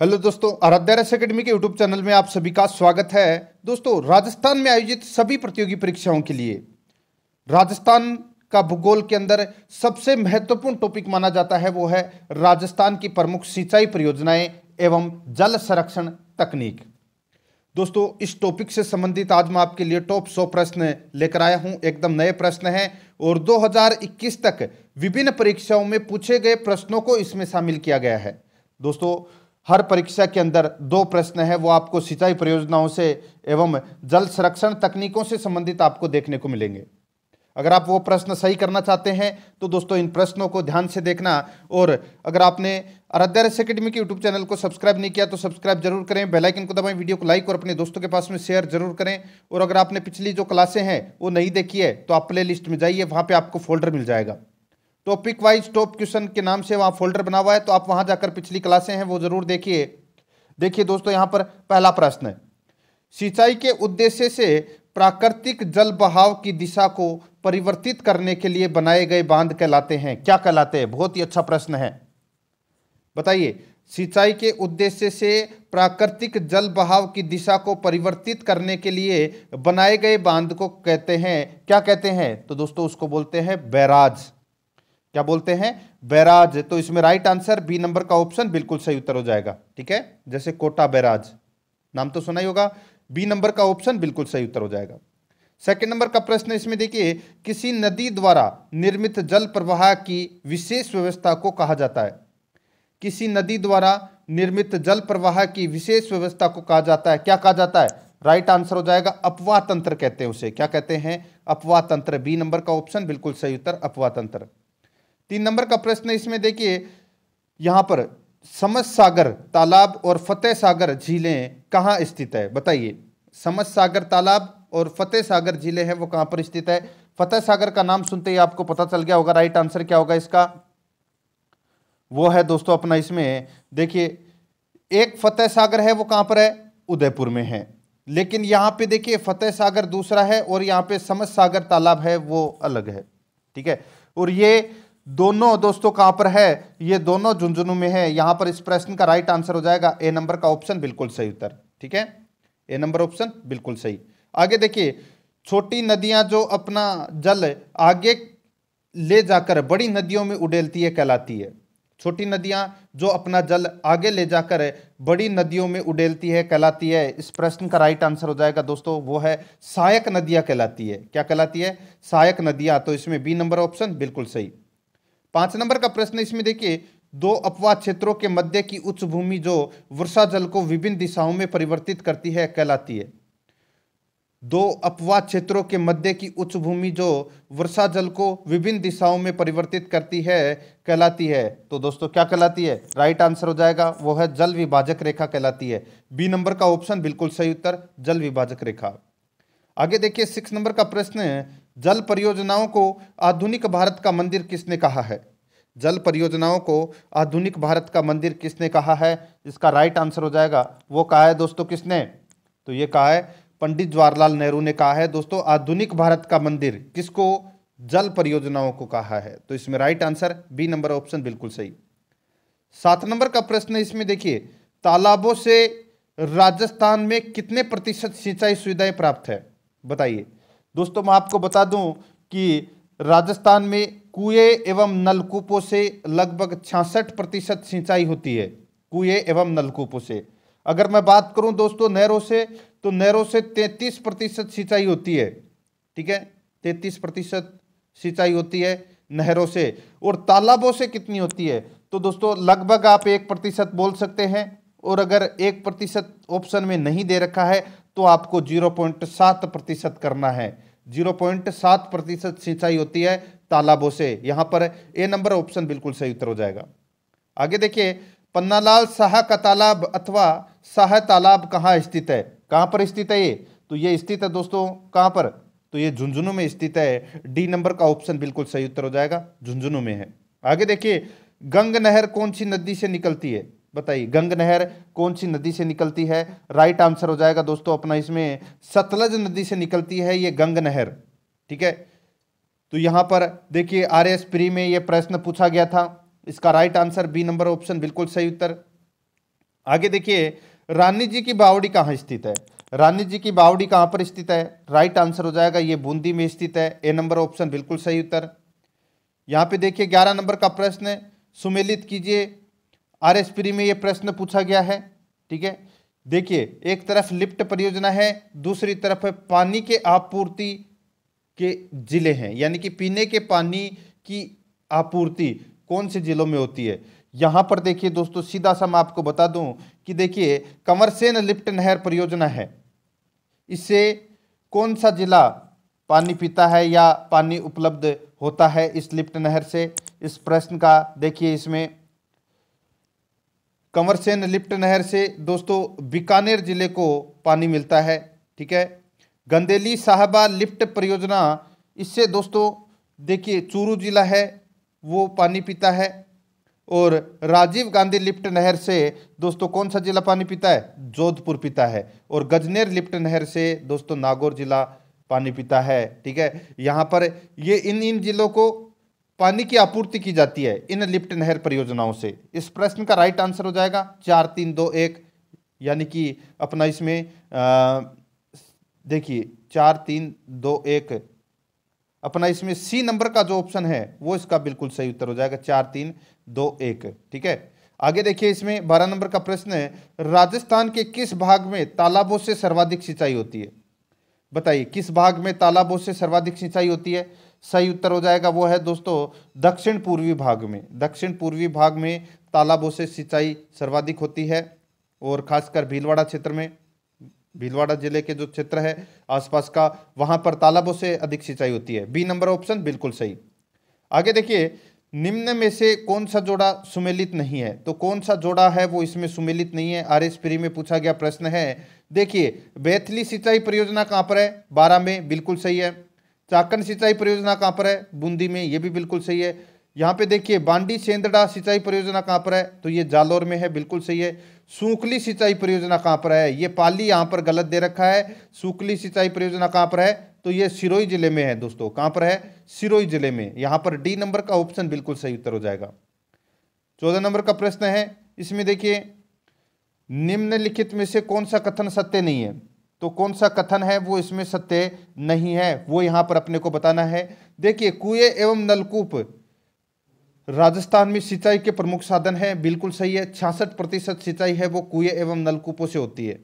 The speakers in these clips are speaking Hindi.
हेलो दोस्तों आराध्या रस अकेडमी के यूट्यूब चैनल में आप सभी का स्वागत है दोस्तों राजस्थान में आयोजित सभी प्रतियोगी परीक्षाओं के लिए राजस्थान का भूगोल के अंदर सबसे महत्वपूर्ण टॉपिक माना जाता है वो है राजस्थान की प्रमुख सिंचाई परियोजनाएं एवं जल संरक्षण तकनीक दोस्तों इस टॉपिक से संबंधित आज मैं आपके लिए टॉप सौ प्रश्न लेकर आया हूं एकदम नए प्रश्न हैं और दो तक विभिन्न परीक्षाओं में पूछे गए प्रश्नों को इसमें शामिल किया गया है दोस्तों हर परीक्षा के अंदर दो प्रश्न है वो आपको सिंचाई परियोजनाओं से एवं जल संरक्षण तकनीकों से संबंधित आपको देखने को मिलेंगे अगर आप वो प्रश्न सही करना चाहते हैं तो दोस्तों इन प्रश्नों को ध्यान से देखना और अगर आपने आराध्या रस अकेडमी के यूट्यूब चैनल को सब्सक्राइब नहीं किया तो सब्सक्राइब जरूर करें बेल आइकन को दबाएं वीडियो को लाइक और अपने दोस्तों के पास में शेयर जरूर करें और अगर आपने पिछली जो क्लासें हैं वो नहीं देखी है तो आप प्ले लिस्ट में जाइए वहाँ पर आपको फोल्डर मिल जाएगा टॉपिक वाइज टॉप क्वेश्चन के नाम से वहाँ फोल्डर बना हुआ है तो आप वहाँ जाकर पिछली क्लासें हैं वो ज़रूर देखिए देखिए दोस्तों यहाँ पर पहला प्रश्न है सिंचाई के उद्देश्य से प्राकृतिक जल बहाव की दिशा को परिवर्तित करने के लिए बनाए गए बांध कहलाते हैं क्या कहलाते हैं बहुत ही अच्छा प्रश्न है बताइए सिंचाई के उद्देश्य से प्राकृतिक जल बहाव की दिशा को परिवर्तित करने के लिए बनाए गए बांध को कहते हैं क्या कहते हैं तो दोस्तों उसको बोलते हैं बैराज क्या बोलते हैं बैराज तो इसमें राइट आंसर बी नंबर का ऑप्शन बिल्कुल सही उत्तर हो जाएगा ठीक है जैसे कोटा बैराज नाम तो सुना ही होगा बी नंबर का ऑप्शन बिल्कुल सही उत्तर हो जाएगा सेकंड नंबर का प्रश्न इसमें देखिए किसी नदी द्वारा निर्मित जल प्रवाह की विशेष व्यवस्था को कहा जाता है किसी नदी द्वारा निर्मित जल प्रवाह की विशेष व्यवस्था को कहा जाता है क्या कहा जाता है राइट आंसर हो जाएगा अपवाह तंत्र कहते हैं उसे क्या कहते हैं अपवाह तंत्र बी नंबर का ऑप्शन बिल्कुल सही उत्तर अपवाह तंत्र तीन नंबर का प्रश्न इसमें देखिए यहां पर समझ सागर तालाब और फतेह सागर झीलें कहां स्थित है बताइए समझ सागर तालाब और फतेह सागर झीलें हैं वो कहां पर स्थित है फतेह सागर का नाम सुनते ही आपको पता चल गया होगा राइट आंसर क्या होगा इसका वो है दोस्तों अपना इसमें देखिए एक फतेह सागर है वो कहां पर है उदयपुर में है लेकिन यहां पे देखिए फतेह सागर दूसरा है और यहां पे समझ सागर तालाब है वो अलग है ठीक है और ये दोनों दोस्तों कहां पर है ये दोनों झुंझुनू में है यहां पर इस प्रश्न का राइट आंसर हो जाएगा ए नंबर का ऑप्शन बिल्कुल सही उत्तर ठीक है ए नंबर ऑप्शन बिल्कुल सही आगे देखिए छोटी नदियां जो अपना जल आगे ले जाकर बड़ी नदियों में उडेलती है कहलाती है छोटी नदियां जो अपना जल आगे ले जाकर बड़ी नदियों में उडेलती है कहलाती है इस प्रश्न का राइट आंसर हो जाएगा दोस्तों वो है सहायक नदियां कहलाती है क्या कहलाती है सहायक नदियां तो इसमें बी नंबर ऑप्शन बिल्कुल सही पांच नंबर का प्रश्न इसमें देखिए दो अपवाद क्षेत्रों के मध्य की उच्च भूमि जो वर्षा जल को विभिन्न दिशाओं में परिवर्तित करती है कहलाती है दो अपवाद क्षेत्रों के मध्य की उच्च भूमि जो वर्षा जल को विभिन्न दिशाओं में परिवर्तित करती है कहलाती है तो दोस्तों क्या कहलाती है राइट आंसर हो जाएगा वो है जल विभाजक रेखा कहलाती है बी नंबर का ऑप्शन बिल्कुल सही उत्तर जल विभाजक रेखा आगे देखिए सिक्स नंबर का प्रश्न है जल परियोजनाओं को आधुनिक भारत का मंदिर किसने कहा है जल परियोजनाओं को आधुनिक भारत का मंदिर किसने कहा है इसका राइट आंसर हो जाएगा वो कहा है दोस्तों किसने तो ये कहा है पंडित जवाहरलाल नेहरू ने कहा है दोस्तों आधुनिक भारत का मंदिर किसको जल परियोजनाओं को कहा है तो इसमें right answer B number option बिल्कुल सही सात नंबर का प्रश्न इसमें देखिए तालाबों से राजस्थान में कितने प्रतिशत सिंचाई सुविधाएं प्राप्त है बताइए दोस्तों मैं आपको बता दूं कि राजस्थान में कुएं एवं नलकूपों से लगभग छियासठ प्रतिशत सिंचाई होती है कुएं एवं नलकूपों से अगर मैं बात करूं दोस्तों नहरों से तो नहरों से तैंतीस प्रतिशत सिंचाई होती है ठीक है तैंतीस प्रतिशत सिंचाई होती है नहरों से और तालाबों से कितनी होती है तो दोस्तों लगभग आप एक प्रतिशत बोल सकते हैं और अगर एक प्रतिशत ऑप्शन में नहीं दे रखा है तो आपको जीरो पॉइंट सात प्रतिशत करना है जीरो पॉइंट सात प्रतिशत सिंचाई होती है तालाबों से यहां पर ए नंबर ऑप्शन बिल्कुल सही उत्तर हो जाएगा आगे देखिए पन्नालाल शाह का तालाब अथवा शाह तालाब कहाँ स्थित है कहाँ पर स्थित है ये तो ये स्थित है दोस्तों कहाँ पर तो ये झुंझुनू में स्थित है डी नंबर का ऑप्शन बिल्कुल सही उत्तर हो जाएगा झुंझुनू में है आगे देखिए गंग नहर कौन सी नदी से निकलती है बताइए गंग नहर कौन सी नदी से निकलती है राइट आंसर हो जाएगा दोस्तों अपना इसमें सतलज नदी से निकलती है ये गंग नहर ठीक है तो यहां पर देखिए आर एस प्री में ये प्रश्न पूछा गया था इसका right answer B number option बिल्कुल सही उत्तर आगे देखिए रानी जी की बावड़ी कहाँ स्थित है रानी जी की बावड़ी कहाँ पर स्थित है राइट आंसर हो जाएगा ये बूंदी में स्थित है ए नंबर ऑप्शन बिल्कुल सही उत्तर यहाँ पे देखिए ग्यारह नंबर का प्रश्न सुमेलित कीजिए पी में ये प्रश्न पूछा गया है ठीक है देखिए एक तरफ लिफ्ट परियोजना है दूसरी तरफ है पानी के आपूर्ति के जिले हैं यानी कि पीने के पानी की आपूर्ति कौन से जिलों में होती है यहाँ पर देखिए दोस्तों सीधा सा मैं आपको बता दूं कि देखिए कंवरसेन लिफ्ट नहर परियोजना है इससे कौन सा जिला पानी पीता है या पानी उपलब्ध होता है इस लिफ्ट नहर से इस प्रश्न का देखिए इसमें कंवरसेन लिप्ट नहर से दोस्तों बीकानेर जिले को पानी मिलता है ठीक है गंदेली साहबा लिफ्ट परियोजना इससे दोस्तों देखिए चूरू जिला है वो पानी पीता है और राजीव गांधी लिप्ट नहर से दोस्तों कौन सा जिला पानी पीता है जोधपुर पीता है और गजनेर लिप्ट नहर से दोस्तों नागौर जिला पानी पीता है ठीक है यहाँ पर ये इन इन जिलों को पानी की आपूर्ति की जाती है इन लिप्ट नहर परियोजनाओं से इस प्रश्न का राइट आंसर हो जाएगा चार तीन दो एक यानी कि अपना इसमें देखिए चार तीन दो एक अपना इसमें सी नंबर का जो ऑप्शन है वो इसका बिल्कुल सही उत्तर हो जाएगा चार तीन दो एक ठीक है आगे देखिए इसमें बारह नंबर का प्रश्न है राजस्थान के किस भाग में तालाबों से सर्वाधिक सिंचाई होती है बताइए किस भाग में तालाबों से सर्वाधिक सिंचाई होती है सही उत्तर हो जाएगा वो है दोस्तों दक्षिण पूर्वी भाग में दक्षिण पूर्वी भाग में तालाबों से सिंचाई सर्वाधिक होती है और खासकर भीलवाड़ा क्षेत्र में भीलवाड़ा जिले के जो क्षेत्र है आसपास का वहाँ पर तालाबों से अधिक सिंचाई होती है बी नंबर ऑप्शन बिल्कुल सही आगे देखिए निम्न में से कौन सा जोड़ा सुमेलित नहीं है तो कौन सा जोड़ा है वो इसमें सुमेलित नहीं है आर एस में पूछा गया प्रश्न है देखिए बैथली सिंचाई परियोजना कहाँ पर है बारह में बिल्कुल सही है चाकन सिंचाई परियोजना कहाँ पर है बूंदी में ये भी बिल्कुल सही है यहाँ पे देखिए बांडी सेंदड़ा सिंचाई परियोजना कहाँ पर है तो ये जालौर में है बिल्कुल सही है सूखली सिंचाई परियोजना कहाँ पर है ये पाली यहाँ पर गलत दे रखा है सूखली सिंचाई परियोजना कहाँ पर है तो ये सिरोई जिले में है दोस्तों कहाँ पर है सिरोई जिले में यहाँ पर डी नंबर का ऑप्शन बिल्कुल सही उत्तर हो जाएगा चौदह नंबर का प्रश्न है इसमें देखिए निम्नलिखित में से कौन सा कथन सत्य नहीं है तो कौन सा कथन है वो इसमें सत्य नहीं है वो यहां पर अपने को बताना है देखिए कुएं एवं नलकूप राजस्थान में सिंचाई के प्रमुख साधन है बिल्कुल सही है छियासठ प्रतिशत सिंचाई है वो कुएं एवं नलकूपों से होती है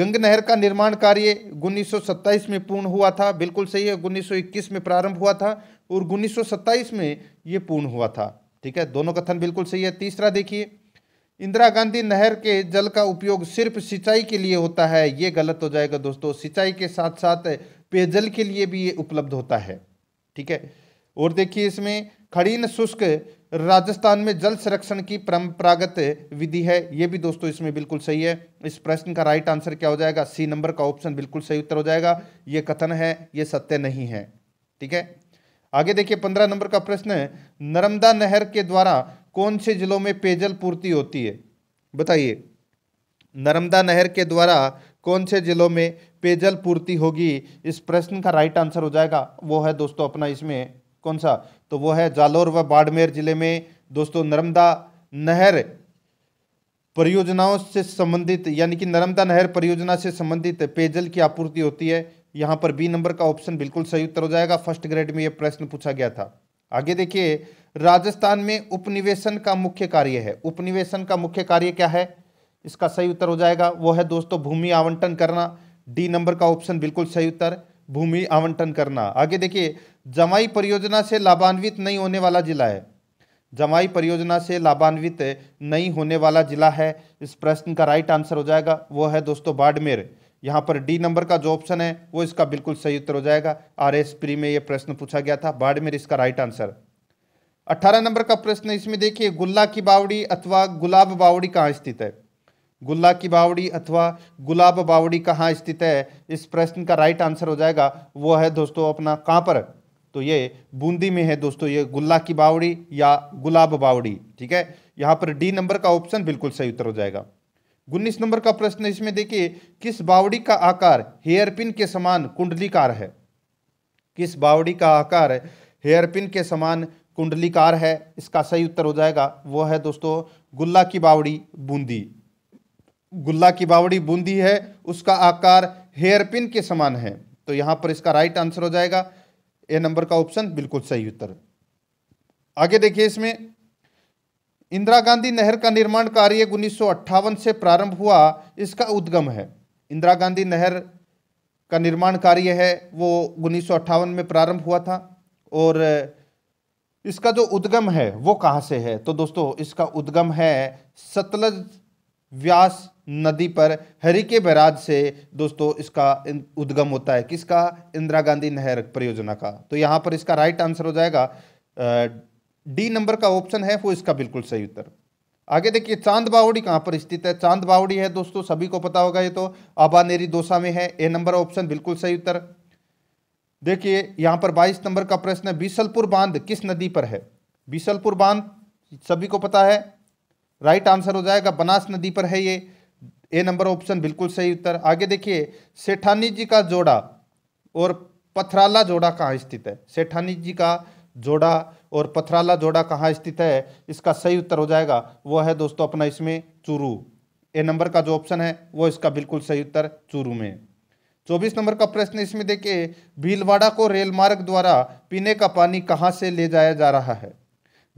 गंग नहर का निर्माण कार्य उन्नीस में पूर्ण हुआ था बिल्कुल सही है उन्नीस में प्रारंभ हुआ था और उन्नीस में ये पूर्ण हुआ था ठीक है दोनों कथन बिल्कुल सही है तीसरा देखिए इंदिरा गांधी नहर के जल का उपयोग सिर्फ सिंचाई के लिए होता है ये गलत हो जाएगा दोस्तों सिंचाई के साथ साथ पेयजल के लिए भी ये उपलब्ध होता है ठीक है और देखिए इसमें खड़ीन शुष्क राजस्थान में जल संरक्षण की परंपरागत विधि है ये भी दोस्तों इसमें बिल्कुल सही है इस प्रश्न का राइट आंसर क्या हो जाएगा सी नंबर का ऑप्शन बिल्कुल सही उत्तर हो जाएगा ये कथन है ये सत्य नहीं है ठीक है आगे देखिए पंद्रह नंबर का प्रश्न नर्मदा नहर के द्वारा कौन से जिलों में पेयजल पूर्ति होती है बताइए नर्मदा नहर के द्वारा कौन से जिलों में पेयजल पूर्ति होगी इस प्रश्न का राइट आंसर हो जाएगा वो है दोस्तों अपना इसमें कौन सा तो वो है जालोर व बाड़मेर जिले में दोस्तों नर्मदा नहर परियोजनाओं से संबंधित यानी कि नर्मदा नहर परियोजना से संबंधित पेयजल की आपूर्ति होती है यहाँ पर बी नंबर का ऑप्शन बिल्कुल सही उत्तर हो जाएगा फर्स्ट ग्रेड में यह प्रश्न पूछा गया था आगे देखिए राजस्थान में उपनिवेशन का मुख्य कार्य है उपनिवेशन का मुख्य कार्य क्या है इसका सही उत्तर हो जाएगा वो है दोस्तों भूमि आवंटन करना डी नंबर का ऑप्शन बिल्कुल सही उत्तर भूमि आवंटन करना आगे देखिए जमाई परियोजना से लाभान्वित नहीं होने वाला जिला है जमाई परियोजना से लाभान्वित नहीं होने वाला जिला है इस प्रश्न का राइट आंसर हो जाएगा वो है दोस्तों बाड़मेर यहाँ पर डी नंबर का जो ऑप्शन है वो इसका बिल्कुल सही उत्तर हो जाएगा आर एस प्री में ये प्रश्न पूछा गया था बाड़मेर इसका राइट आंसर अठारह नंबर का प्रश्न इसमें देखिए गुल्ला की बावड़ी अथवा गुलाब बावड़ी कहाँ स्थित है गुल्ला की बावड़ी अथवा गुलाब बावड़ी कहाँ स्थित है इस प्रश्न का राइट आंसर हो जाएगा वो है दोस्तों अपना कहाँ पर तो ये बूंदी में है दोस्तों ये गुल्ला की बावड़ी या गुलाब बावड़ी ठीक है यहाँ पर डी नंबर का ऑप्शन बिल्कुल सही उत्तर हो जाएगा उन्नीस नंबर का प्रश्न इसमें देखिए किस बावड़ी का आकार हेयरपिन के समान कुंडलीकार है किस बावड़ी का आकार हेयरपिन के समान कुंडलीकार है इसका सही उत्तर हो जाएगा वो है दोस्तों गुल्ला की बावड़ी बूंदी गुल्ला की बावड़ी बूंदी है उसका आकार हेयरपिन के समान है तो यहां पर इसका राइट आंसर हो जाएगा ए नंबर का ऑप्शन बिल्कुल सही उत्तर आगे देखिए इसमें इंदिरा गांधी नहर का निर्माण कार्य उन्नीस से प्रारंभ हुआ इसका उद्गम है इंदिरा गांधी नहर का निर्माण कार्य है वो उन्नीस में प्रारंभ हुआ था और इसका जो उद्गम है वो कहाँ से है तो दोस्तों इसका उद्गम है सतलज व्यास नदी पर हरिके के बैराज से दोस्तों इसका उद्गम होता है किसका इंदिरा गांधी नहर परियोजना का तो यहाँ पर इसका राइट आंसर हो जाएगा डी नंबर का ऑप्शन है वो इसका बिल्कुल सही उत्तर आगे देखिए चांद बावड़ी कहाँ पर स्थित है चांद बावड़ी है दोस्तों सभी को पता होगा ये तो आबानेरी दोसा में है ए नंबर ऑप्शन बिल्कुल सही उत्तर देखिए यहाँ पर 22 नंबर का प्रश्न है बीसलपुर बांध किस नदी पर है बीसलपुर बांध सभी को पता है राइट आंसर हो जाएगा बनास नदी पर है ये ए नंबर ऑप्शन बिल्कुल सही उत्तर आगे देखिए सेठानी जी का जोड़ा और पथराला जोड़ा कहाँ स्थित है सेठानी जी का जोड़ा और पथराला जोड़ा कहाँ स्थित है इसका सही उत्तर हो जाएगा वो है दोस्तों अपना इसमें चूरू ए नंबर का जो ऑप्शन है वो इसका बिल्कुल सही उत्तर चूरू में चौबीस नंबर का प्रश्न इसमें देखिए भीलवाड़ा को रेल मार्ग द्वारा पीने का पानी कहाँ से ले जाया जा रहा है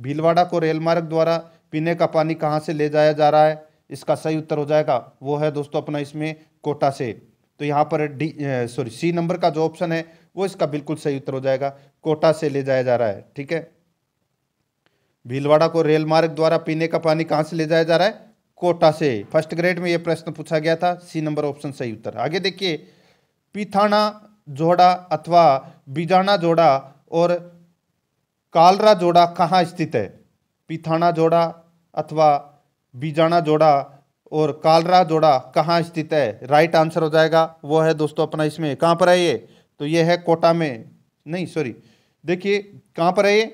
भीलवाड़ा को रेल मार्ग द्वारा पीने का पानी कहाँ से ले जाया जा रहा है इसका सही उत्तर हो जाएगा वो है दोस्तों अपना इसमें कोटा से तो यहाँ पर डी सॉरी सी नंबर का जो ऑप्शन है वो इसका बिल्कुल सही उत्तर हो जाएगा कोटा से ले जाया जा रहा है ठीक है भीलवाड़ा को रेल मार्ग द्वारा पीने का पानी कहाँ से ले जाया जा रहा है कोटा से फर्स्ट ग्रेड में ये प्रश्न पूछा गया था सी नंबर ऑप्शन सही उत्तर आगे देखिए पीथाना जोड़ा अथवा बीजाना जोड़ा और कालरा जोड़ा कहाँ स्थित है पीथाना जोड़ा अथवा बीजाना जोड़ा और कालरा जोड़ा कहाँ स्थित है राइट आंसर हो जाएगा वो है दोस्तों अपना इसमें कहाँ पर है ये तो ये है कोटा में नहीं सॉरी देखिए कहाँ पर है ये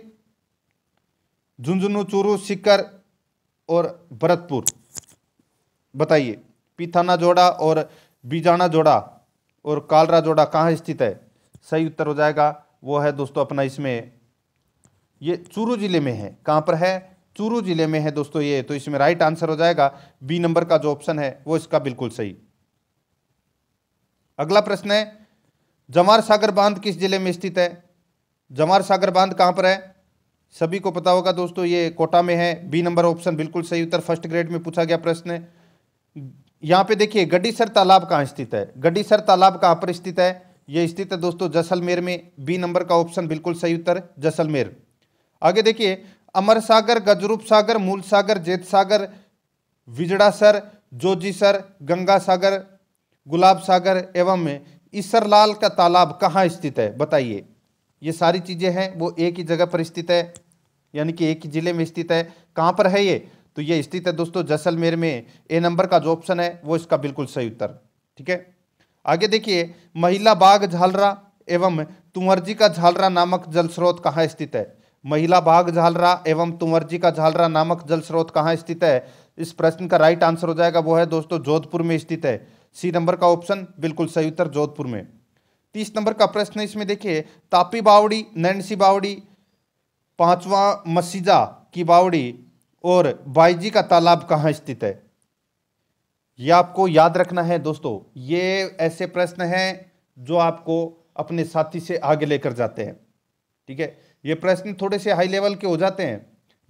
झुंझुनू चूरू सिकर और भरतपुर बताइए पीथाना जोड़ा और बीजाना जोड़ा और कालरा जोड़ा कहाँ स्थित है सही उत्तर हो जाएगा वो है दोस्तों अपना इसमें ये चूरू जिले में है कहाँ पर है चूरू जिले में है दोस्तों ये तो इसमें राइट आंसर हो जाएगा बी नंबर का जो ऑप्शन है वो इसका बिल्कुल सही अगला प्रश्न है जमार सागर बांध किस जिले में स्थित है जमार सागर बांध कहाँ पर है सभी को पता होगा दोस्तों ये कोटा में है बी नंबर ऑप्शन बिल्कुल सही उत्तर फर्स्ट ग्रेड में पूछा गया प्रश्न यहाँ पे देखिए गड्डीसर तालाब कहाँ स्थित है गड्डीसर तालाब कहाँ पर स्थित है ये स्थित है दोस्तों जैसलमेर में बी नंबर का ऑप्शन बिल्कुल सही उत्तर जैसलमेर आगे देखिए अमर सागर गजरूप सागर मूल सागर जेत सागर विजड़ा सर जोजी सर गंगा सागर गुलाब सागर एवं ईसरलाल का तालाब कहाँ स्थित है बताइए ये सारी चीज़ें हैं वो एक ही जगह पर स्थित है यानी कि एक ही जिले में स्थित है कहाँ पर है ये तो ये स्थित है दोस्तों जैसलमेर में ए नंबर का जो ऑप्शन है वो इसका बिल्कुल सही उत्तर ठीक है आगे देखिए महिला बाघ झालरा एवं तुंवरजी का झालरा नामक जल स्रोत कहाँ स्थित है महिला बाघ झालरा एवं तुंवरजी का झालरा नामक जल स्रोत कहाँ स्थित है इस प्रश्न का राइट आंसर हो जाएगा वो है दोस्तों जोधपुर में स्थित है सी नंबर का ऑप्शन बिल्कुल सही उत्तर जोधपुर में तीस नंबर का प्रश्न इसमें देखिए तापी बावड़ी नैनसी बावड़ी पांचवा मसीजा की बावड़ी और वाईजी का तालाब कहाँ स्थित है ये आपको याद रखना है दोस्तों ये ऐसे प्रश्न हैं जो आपको अपने साथी से आगे लेकर जाते हैं ठीक है ये प्रश्न थोड़े से हाई लेवल के हो जाते हैं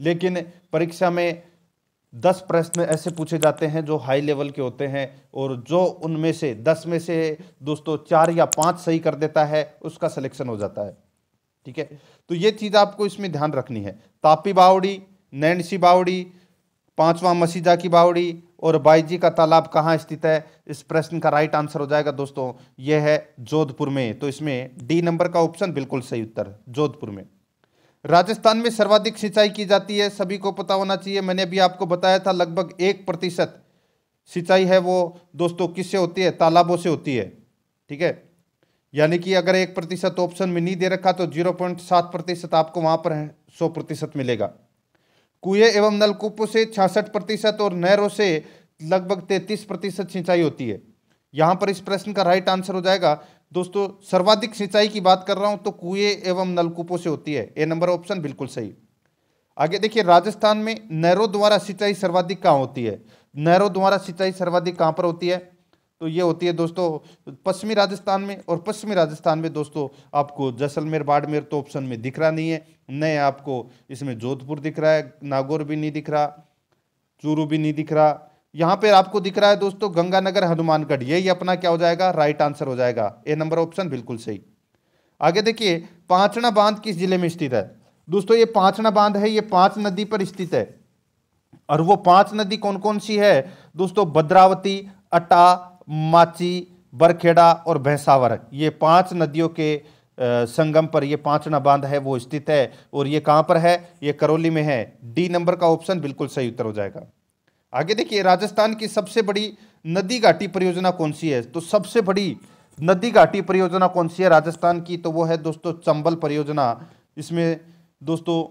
लेकिन परीक्षा में दस प्रश्न ऐसे पूछे जाते हैं जो हाई लेवल के होते हैं और जो उनमें से दस में से दोस्तों चार या पाँच सही कर देता है उसका सिलेक्शन हो जाता है ठीक है तो ये चीज़ आपको इसमें ध्यान रखनी है तापी बावड़ी नैनसी बावड़ी पांचवा मसीदा की बावड़ी और बाईजी का तालाब कहाँ स्थित है इस प्रश्न का राइट आंसर हो जाएगा दोस्तों यह है जोधपुर में तो इसमें डी नंबर का ऑप्शन बिल्कुल सही उत्तर जोधपुर में राजस्थान में सर्वाधिक सिंचाई की जाती है सभी को पता होना चाहिए मैंने अभी आपको बताया था लगभग एक प्रतिशत सिंचाई है वो दोस्तों किससे होती है तालाबों से होती है ठीक है यानी कि अगर एक प्रतिशत ऑप्शन में नहीं दे रखा तो जीरो पॉइंट सात प्रतिशत आपको वहाँ पर है सौ प्रतिशत मिलेगा कुएं एवं नलकूपों से छियासठ प्रतिशत और नहरों से लगभग तैतीस प्रतिशत सिंचाई होती है यहाँ पर इस प्रश्न का राइट आंसर हो जाएगा दोस्तों सर्वाधिक सिंचाई की बात कर रहा हूँ तो कुएं एवं नलकूपों से होती है ए नंबर ऑप्शन बिल्कुल सही आगे देखिए राजस्थान में नहरों द्वारा सिंचाई सर्वाधिक कहाँ होती है नहरों द्वारा सिंचाई सर्वाधिक कहाँ पर होती है तो ये होती है दोस्तों पश्चिमी राजस्थान में और पश्चिमी राजस्थान में दोस्तों आपको जैसलमेर बाड़मेर तो ऑप्शन में दिख रहा नहीं है न आपको इसमें जोधपुर दिख रहा है नागौर भी नहीं दिख रहा चूरू भी नहीं दिख रहा यहाँ पर आपको दिख रहा है दोस्तों गंगानगर हनुमानगढ़ यही अपना क्या हो जाएगा राइट आंसर हो जाएगा ए नंबर ऑप्शन बिल्कुल सही आगे देखिए पांचना बांध किस जिले में स्थित है दोस्तों ये पांचना बांध है ये पांच नदी पर स्थित है और वो पांच नदी कौन कौन सी है दोस्तों भद्रावती अटा माची बरखेड़ा और भैंसावर ये पांच नदियों के संगम पर ये पांचना बांध है वो स्थित है और ये कहाँ पर है ये करौली में है डी नंबर का ऑप्शन बिल्कुल सही उत्तर हो जाएगा आगे देखिए राजस्थान की सबसे बड़ी नदी घाटी परियोजना कौन सी है तो सबसे बड़ी नदी घाटी परियोजना कौन सी है राजस्थान की तो वो है दोस्तों चंबल परियोजना इसमें दोस्तों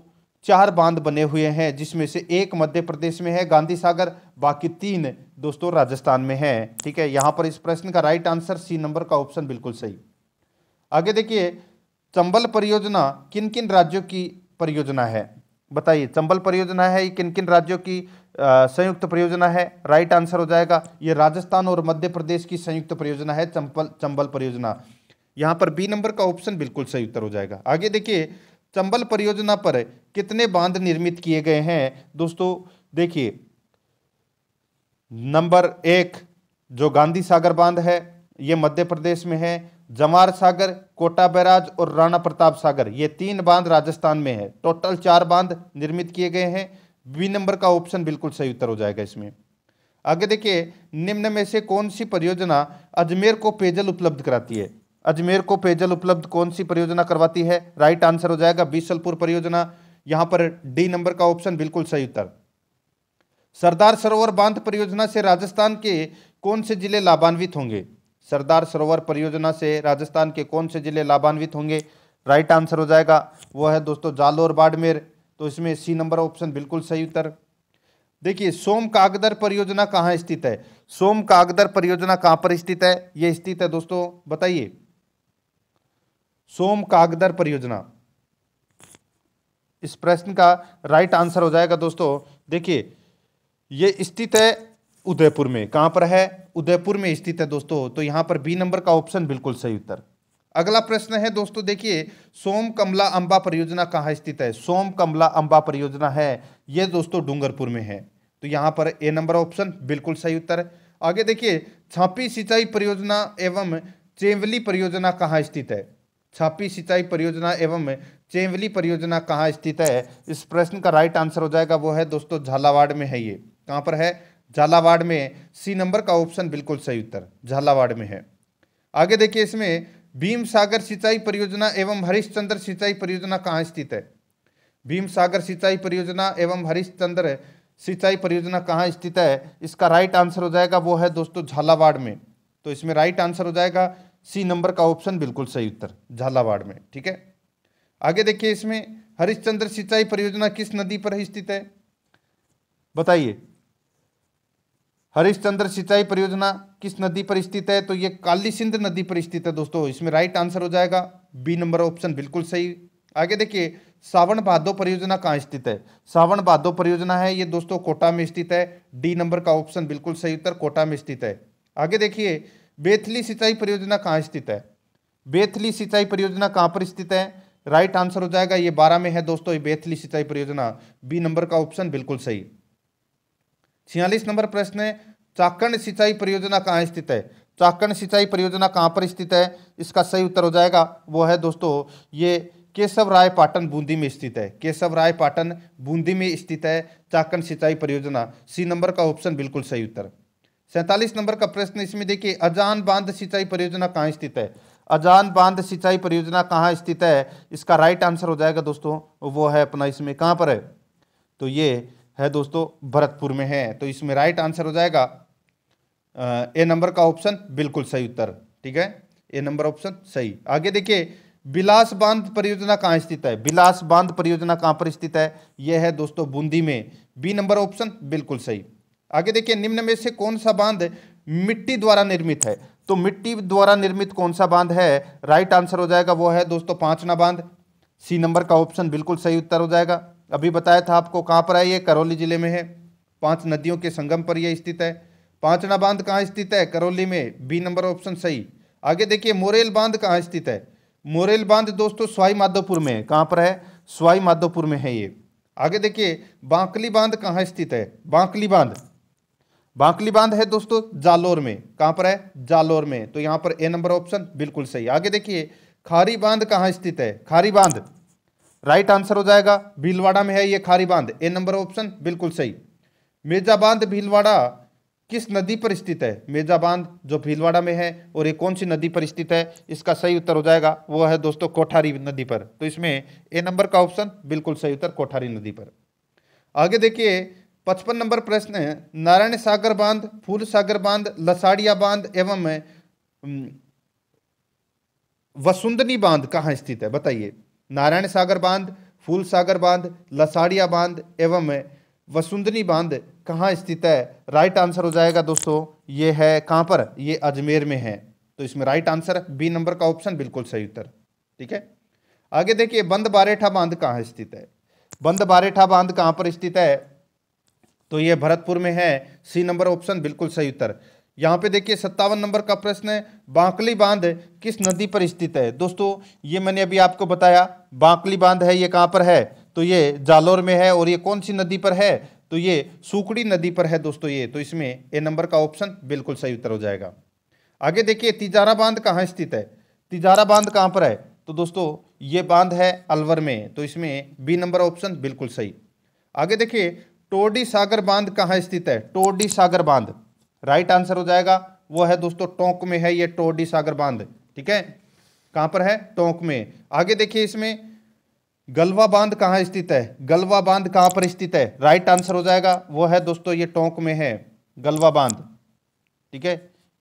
चार बांध बने हुए हैं जिसमें से एक मध्य प्रदेश में है गांधी सागर बाकी तीन दोस्तों राजस्थान में है ठीक है यहाँ पर इस प्रश्न का राइट आंसर सी नंबर का ऑप्शन बिल्कुल सही आगे देखिए चंबल परियोजना किन किन राज्यों की परियोजना है बताइए चंबल परियोजना है ये किन किन राज्यों की संयुक्त परियोजना है राइट आंसर हो जाएगा ये राजस्थान और मध्य प्रदेश की संयुक्त परियोजना है चंबल चंबल परियोजना यहाँ पर बी नंबर का ऑप्शन बिल्कुल सही उत्तर हो जाएगा आगे देखिए चंबल परियोजना पर कितने बांध निर्मित किए गए हैं दोस्तों देखिए नंबर एक जो गांधी सागर बांध है ये मध्य प्रदेश में है जमार सागर कोटा बैराज और राणा प्रताप सागर ये तीन बांध राजस्थान में है टोटल चार बांध निर्मित किए गए हैं बी नंबर का ऑप्शन बिल्कुल सही उत्तर हो जाएगा इसमें आगे देखिए निम्न में से कौन सी परियोजना अजमेर को पेयजल उपलब्ध कराती है अजमेर को पेयजल उपलब्ध कौन सी परियोजना करवाती है राइट आंसर हो जाएगा बीसलपुर परियोजना यहां पर डी नंबर का ऑप्शन बिल्कुल सही उत्तर सरदार सरोवर बांध परियोजना से राजस्थान के कौन से जिले लाभान्वित होंगे सरदार सरोवर परियोजना से राजस्थान के कौन से जिले लाभान्वित होंगे राइट आंसर हो जाएगा वो है दोस्तों जालोर बाड़मेर तो इसमें सी नंबर ऑप्शन बिल्कुल सही उत्तर देखिए सोम कागदर परियोजना कहाँ स्थित है सोम कागदर परियोजना कहाँ पर स्थित है ये स्थित है दोस्तों बताइए सोम कागदर परियोजना इस प्रश्न का राइट आंसर हो जाएगा दोस्तों देखिए ये स्थित है उदयपुर में कहाँ पर है उदयपुर में स्थित है दोस्तों तो यहाँ पर बी नंबर का ऑप्शन बिल्कुल सही उत्तर अगला प्रश्न है दोस्तों देखिए सोम कमला अंबा परियोजना कहाँ स्थित है सोम कमला अंबा परियोजना है ये दोस्तों डूंगरपुर में है तो यहाँ पर ए नंबर ऑप्शन बिल्कुल सही उत्तर है आगे देखिए छापी सिंचाई परियोजना एवं चेंवली परियोजना कहाँ स्थित है छापी सिंचाई परियोजना एवं चेंवली परियोजना कहाँ स्थित है इस प्रश्न का राइट आंसर हो जाएगा वो है दोस्तों झालावाड़ में है ये कहाँ पर है झालावाड़ में सी नंबर का ऑप्शन बिल्कुल सही उत्तर झालावाड़ में है आगे देखिए इसमें भीम सागर सिंचाई परियोजना एवं हरिश्चंद्र सिंचाई परियोजना कहाँ स्थित है भीम सागर सिंचाई परियोजना एवं हरिश्चंद्र सिंचाई परियोजना कहाँ स्थित है इसका राइट आंसर हो जाएगा वो है दोस्तों झालावाड़ में तो इसमें राइट आंसर हो जाएगा सी नंबर का ऑप्शन बिल्कुल सही उत्तर झालावाड़ में ठीक है आगे देखिए इसमें हरिश्चंद्र सिंचाई परियोजना किस नदी पर स्थित है बताइए हरिश्चंद्र सिंचाई परियोजना किस नदी पर स्थित है तो ये काली सिंध नदी पर स्थित है दोस्तों इसमें राइट आंसर हो जाएगा बी नंबर ऑप्शन बिल्कुल सही आगे देखिए सावन भादो परियोजना कहाँ स्थित है सावन भादो परियोजना है ये दोस्तों कोटा में स्थित है डी नंबर का ऑप्शन बिल्कुल सही उत्तर कोटा में स्थित है आगे देखिए बेथली सिंचाई परियोजना कहाँ स्थित है बेथली सिंचाई परियोजना कहाँ पर स्थित है राइट आंसर हो जाएगा ये बारह में है दोस्तों ये सिंचाई परियोजना बी नंबर का ऑप्शन बिल्कुल सही छियालीस नंबर प्रश्न है चाकण सिंचाई परियोजना कहाँ स्थित है चाकण सिंचाई परियोजना कहाँ पर स्थित है इसका सही उत्तर हो जाएगा वो है दोस्तों ये केशव राय पाटन बूंदी में स्थित है केशव राय पाटन बूंदी में स्थित है चाकण सिंचाई परियोजना सी नंबर का ऑप्शन बिल्कुल सही उत्तर सैंतालीस नंबर का प्रश्न इसमें देखिए अजान बांध सिंचाई परियोजना कहाँ स्थित है अजान बांध सिंचाई परियोजना कहाँ स्थित है इसका राइट आंसर हो जाएगा दोस्तों वो है अपना इसमें कहाँ पर है तो ये है दोस्तों भरतपुर में है तो इसमें राइट आंसर हो जाएगा ए नंबर का ऑप्शन बिल्कुल सही उत्तर ठीक है ए नंबर ऑप्शन सही आगे देखिए बिलास बांध परियोजना कहाँ स्थित है बिलास बांध परियोजना कहाँ पर स्थित है यह है दोस्तों बूंदी में बी नंबर ऑप्शन बिल्कुल सही आगे देखिए निम्न में से कौन सा बांध मिट्टी द्वारा निर्मित है तो मिट्टी द्वारा निर्मित कौन सा बांध है राइट आंसर हो जाएगा वो है दोस्तों पांचना बांध सी नंबर का ऑप्शन बिल्कुल सही उत्तर हो जाएगा अभी बताया था आपको कहाँ पर है ये करौली जिले में है पांच नदियों के संगम पर यह स्थित है पांचना बांध कहाँ स्थित है करौली में बी नंबर ऑप्शन सही आगे देखिए मोरेल बांध कहाँ स्थित है मोरेल बांध दोस्तों स्वाई माधोपुर में है कहाँ पर है स्वाई माधोपुर में है ये आगे देखिए बांकली बांध कहाँ स्थित है बांकली बांध बांकली बांध है दोस्तों जालोर में कहां पर है जालोर में तो यहां पर ए नंबर ऑप्शन बिल्कुल सही आगे देखिए खारी बांध कहाँ स्थित है खारी बांध राइट आंसर हो जाएगा भीलवाड़ा में है ये खारी बांध ए नंबर ऑप्शन बिल्कुल सही मिर्जा बांध भीलवाड़ा किस नदी पर स्थित है मेजा बांध जो भीलवाड़ा में है और ये कौन सी नदी पर स्थित है इसका सही उत्तर हो जाएगा वो है दोस्तों कोठारी नदी पर तो इसमें ए नंबर का ऑप्शन बिल्कुल सही उत्तर कोठारी नदी पर आगे देखिए पचपन नंबर प्रश्न है नारायण सागर बांध फूल सागर बांध लसाड़िया बांध एवं वसुंदनी बांध कहाँ स्थित है बताइए नारायण सागर बांध फूल सागर बांध लसाड़िया बांध एवं वसुंदनी बांध कहाँ स्थित है राइट आंसर हो जाएगा दोस्तों ये है कहाँ पर ये अजमेर में है तो इसमें राइट आंसर बी नंबर का ऑप्शन बिल्कुल सही उत्तर ठीक है आगे देखिए बंद बारेठा बांध कहाँ स्थित है बंद बारेठा बांध कहाँ पर स्थित है तो ये भरतपुर में है सी नंबर ऑप्शन बिल्कुल सही उत्तर यहाँ पे देखिए सत्तावन नंबर का प्रश्न है बांकली बांध किस नदी पर स्थित है दोस्तों ये मैंने अभी आपको बताया बांकली बांध है ये कहाँ पर है तो ये जालोर में है और ये कौन सी नदी पर है तो ये सूकड़ी नदी पर है दोस्तों ये तो इसमें ए नंबर का ऑप्शन बिल्कुल सही उत्तर हो जाएगा आगे देखिए तिजारा बांध कहाँ स्थित है तिजारा बांध कहाँ पर है तो दोस्तों ये बांध है अलवर में तो इसमें बी नंबर ऑप्शन बिल्कुल सही आगे देखिए टोडी सागर बांध कहाँ स्थित है टोडी सागर बांध राइट आंसर हो जाएगा वो है दोस्तों टोंक में है ये टोडी सागर बांध ठीक है कहाँ पर है टोंक में आगे देखिए इसमें गलवा बांध कहाँ स्थित है गलवा बांध कहाँ पर स्थित है राइट आंसर हो जाएगा वो है दोस्तों ये टोंक में है गलवा बांध ठीक है